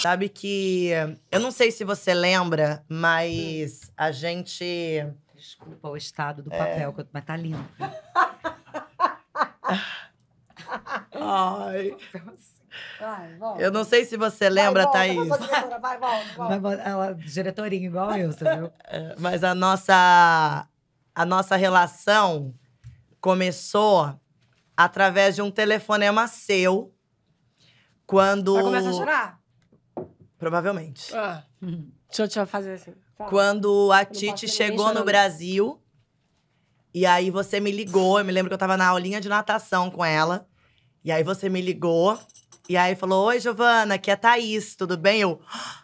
Sabe que. Eu não sei se você lembra, mas hum. a gente. Desculpa o estado do é. papel, é... mas tá lindo. Ai. Assim. Vai, eu não sei se você lembra, vai, volta, Thaís. vai, volta, volta. Ela, diretorinha igual eu, entendeu? É, mas a nossa, a nossa relação começou através de um telefonema seu. Quando. Vai começar a chorar? Provavelmente. Ah. Uhum. Deixa, deixa eu fazer assim. Tá. Quando a eu Titi chegou no Brasil, e aí você me ligou, eu me lembro que eu tava na aulinha de natação com ela. E aí você me ligou, e aí falou: Oi, Giovana, aqui é Thaís, tudo bem? Eu. Ah,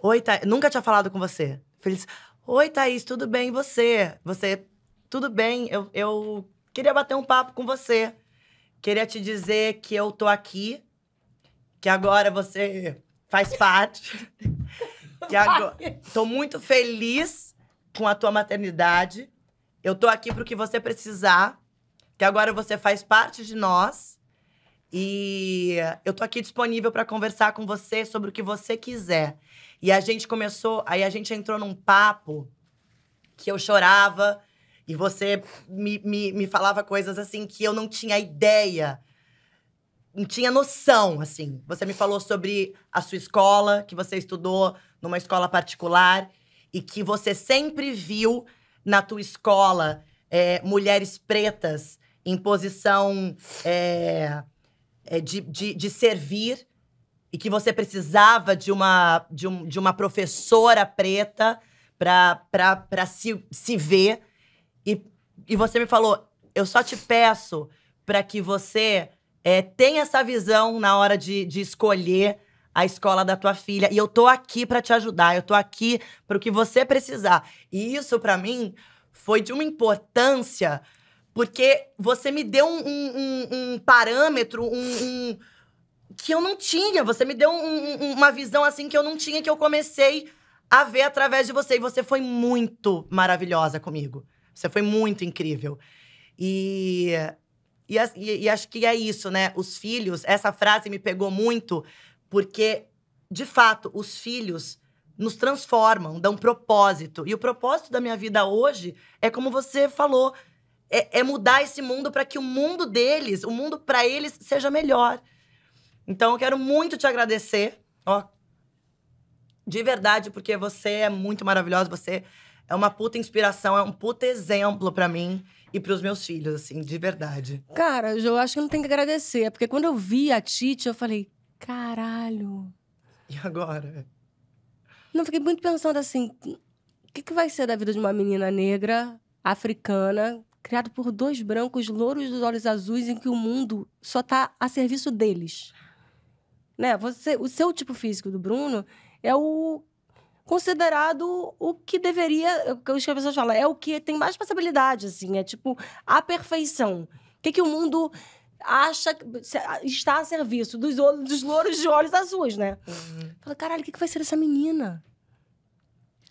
oi, Thaís. Nunca tinha falado com você. Feliz. Assim, oi, Thaís, tudo bem? E você? Você. Tudo bem? Eu, eu queria bater um papo com você. Queria te dizer que eu tô aqui, que agora você faz parte. e agora, tô muito feliz com a tua maternidade. Eu tô aqui pro que você precisar, que agora você faz parte de nós. E eu tô aqui disponível para conversar com você sobre o que você quiser. E a gente começou, aí a gente entrou num papo que eu chorava e você me, me, me falava coisas assim que eu não tinha ideia tinha noção, assim. Você me falou sobre a sua escola, que você estudou numa escola particular e que você sempre viu na tua escola é, mulheres pretas em posição é, é de, de, de, servir e que você precisava de uma, de, um, de uma professora preta para se, se ver. E, e você me falou: eu só te peço para que você é, tem essa visão na hora de, de escolher a escola da tua filha. E eu tô aqui para te ajudar, eu tô aqui para o que você precisar. E isso, para mim, foi de uma importância, porque você me deu um, um, um parâmetro, um, um, que eu não tinha. Você me deu uma visão assim que eu não tinha, que eu comecei a ver através de você. E você foi muito maravilhosa comigo. Você foi muito incrível. E e, e, e acho que é isso, né? Os filhos, essa frase me pegou muito, porque, de fato, os filhos nos transformam, dão propósito. E o propósito da minha vida hoje é como você falou, é, é mudar esse mundo para que o mundo deles, o mundo para eles seja melhor. Então eu quero muito te agradecer, ó, de verdade, porque você é muito maravilhosa, você é uma puta inspiração, é um puta exemplo para mim e para os meus filhos, assim, de verdade. Cara, eu acho que não tem que agradecer, é porque quando eu vi a Tite, eu falei, caralho. E agora? Não, fiquei muito pensando assim, o que, que vai ser da vida de uma menina negra, africana, criada por dois brancos louros dos olhos azuis, em que o mundo só tá a serviço deles? Né? Você, o seu tipo físico do Bruno é o considerado o que deveria, é o que as pessoas falam, é o que tem mais possibilidade, assim, é tipo a perfeição. O que, que o mundo acha que ah, está a serviço dos, olhos, dos louros de olhos azuis, né? Uhum. Fala, caralho, o que, que vai ser essa menina?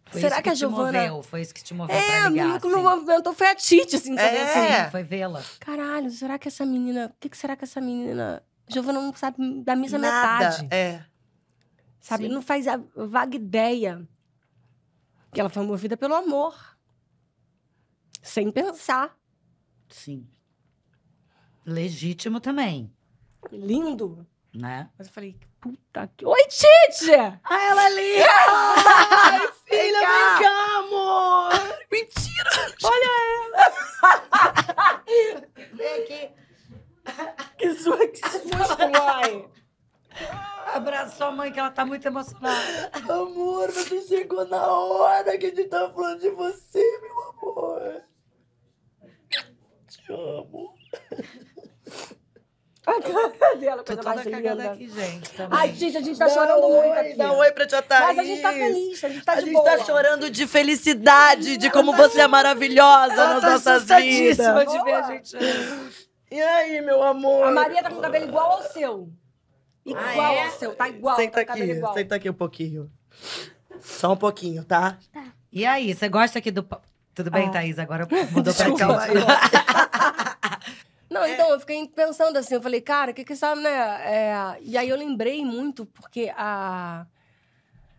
Foi Será que, que a Giovana. Moveu, foi isso que te moveu é, pra ligar. É, assim. me movimentou foi a Tite, assim, sabe? É. Assim, foi vê-la. Caralho, será que essa menina. O que, que será que essa menina. Giovana não sabe da mesma metade. É. Sabe? Sim. Não faz a vaga ideia que ela foi movida pelo amor. Sem pensar. Sim. Legítimo também. Lindo. Né? Mas eu falei, puta que. Oi, Tite! Ah, ela é linda! Ai, filha, vem cá, amor! Mentira! Olha ela! mãe que ela tá muito emocionada. Amor, você chegou na hora que a gente tava falando de você, meu amor. Te amo. A cara dela, coisa mais linda. aqui, gente. Também. Ai, gente, a gente tá dá chorando oi, muito aqui. Dá oi pra tia Thaís. Mas a gente tá feliz, a gente tá a de A gente tá boa. tá chorando de felicidade, de como tá você é maravilhosa Ela nas tá nossas vidas. de ver a gente. E aí, meu amor? A Maria tá com o cabelo igual ao seu. Igual ah, é? ao seu, tá igual. Senta tá aqui, igual. senta aqui um pouquinho. Só um pouquinho, tá? Tá. E aí, você gosta aqui do... Tudo bem, ah. Thaís? Agora mudou pra cá. Não, então, eu fiquei pensando assim, eu falei, cara, o que que sabe, né? É... E aí eu lembrei muito, porque a...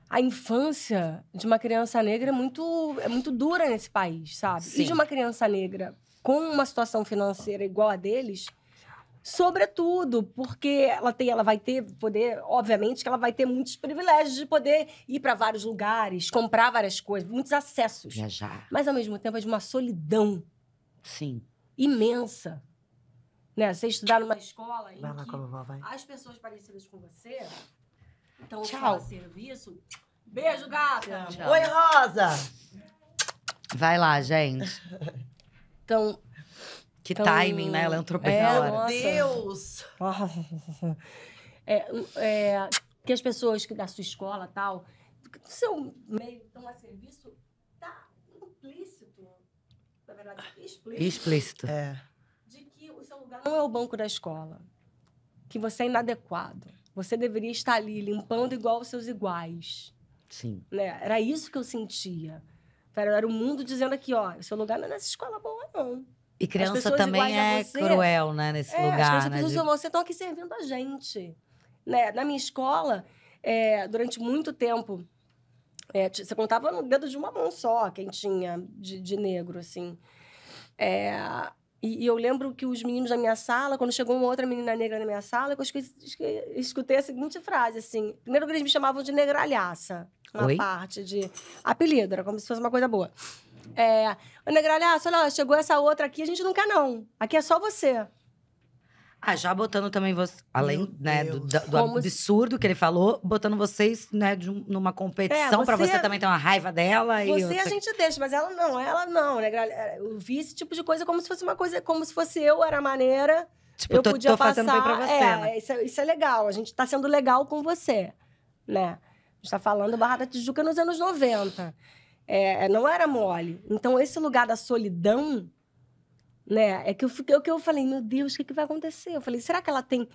A infância de uma criança negra é muito, é muito dura nesse país, sabe? Sim. E de uma criança negra com uma situação financeira igual a deles, sobretudo porque ela tem, ela vai ter poder, obviamente que ela vai ter muitos privilégios de poder ir para vários lugares, comprar várias coisas, muitos acessos. Viajar. Mas ao mesmo tempo é de uma solidão. Sim. Imensa. Né? Você estudar numa escola em vai lá, que vovó, vai. as pessoas parecidas com você então Tchau. serviço. Beijo, gata. Tchau. Oi, Rosa. Vai lá, gente. então, que então, timing, né? Ela entrou bem é, na hora. Deus! É, é, que as pessoas que da sua escola tal, do seu meio estão a serviço, tá implícito, na verdade, explícito. Explícito. É. De que o seu lugar não é o banco da escola. Que você é inadequado. Você deveria estar ali limpando igual os seus iguais. Sim. Né? Era isso que eu sentia. Era o mundo dizendo aqui, ó, o seu lugar não é nessa escola boa, não. E criança também é cruel, né, nesse é, lugar. As crianças né, de... você estão tá aqui servindo a gente. Né? Na minha escola, é, durante muito tempo, é, você contava no dedo de uma mão só quem tinha de, de negro, assim. É, e, e, eu lembro que os meninos da minha sala, quando chegou uma outra menina negra na minha sala, eu escutei a seguinte frase, assim. Primeiro eles me chamavam de negralhaça. Na Oi? parte de apelido, era como se fosse uma coisa boa. É, o Negralha, olha, ah, chegou essa outra aqui, a gente não quer não. Aqui é só você. Ah, já botando também você, além né, do, do absurdo que ele falou, botando vocês né, de um, numa competição é, para você também ter uma raiva dela. Você a gente deixa, mas ela não, ela não, né? É, eu vi esse tipo de coisa como se fosse uma coisa, como se fosse eu, era maneira. Tipo, eu tô, podia tô passar. fazendo bem pra você. É, né? isso, é, isso, é legal, a gente tá sendo legal com você, né? A gente tá falando Barra da Tijuca nos anos 90. É, é, não era mole. Então, esse lugar da solidão, né? É que eu, fiquei, é que eu falei, meu Deus, o que, que vai acontecer? Eu falei, será que ela tem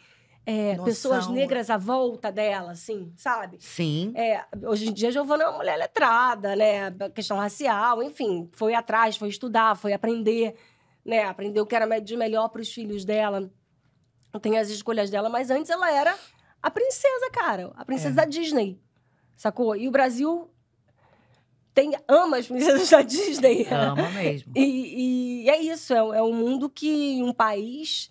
é, pessoas negras à volta dela, assim, sabe? Sim. É, hoje em dia, Giovana é uma mulher letrada, né? Questão racial, enfim. Foi atrás, foi estudar, foi aprender, né? Aprendeu o que era de melhor para os filhos dela. Tem as escolhas dela, mas antes ela era a princesa, cara. A princesa é. da Disney, sacou? E o Brasil tem, ama as princesas da Disney. Ama mesmo. E, e é isso, é, é, um mundo que. um país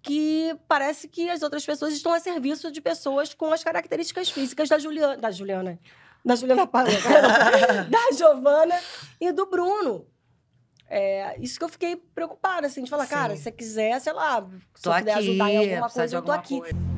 que parece que as outras pessoas estão a serviço de pessoas com as características físicas da Juliana. Da Juliana. Da Juliana Paula, da Giovana e do Bruno. É, isso que eu fiquei preocupada, assim, de falar, Sim. cara, se você quiser, sei lá, se tô quiser aqui, ajudar em alguma coisa, alguma eu tô aqui. Coisa.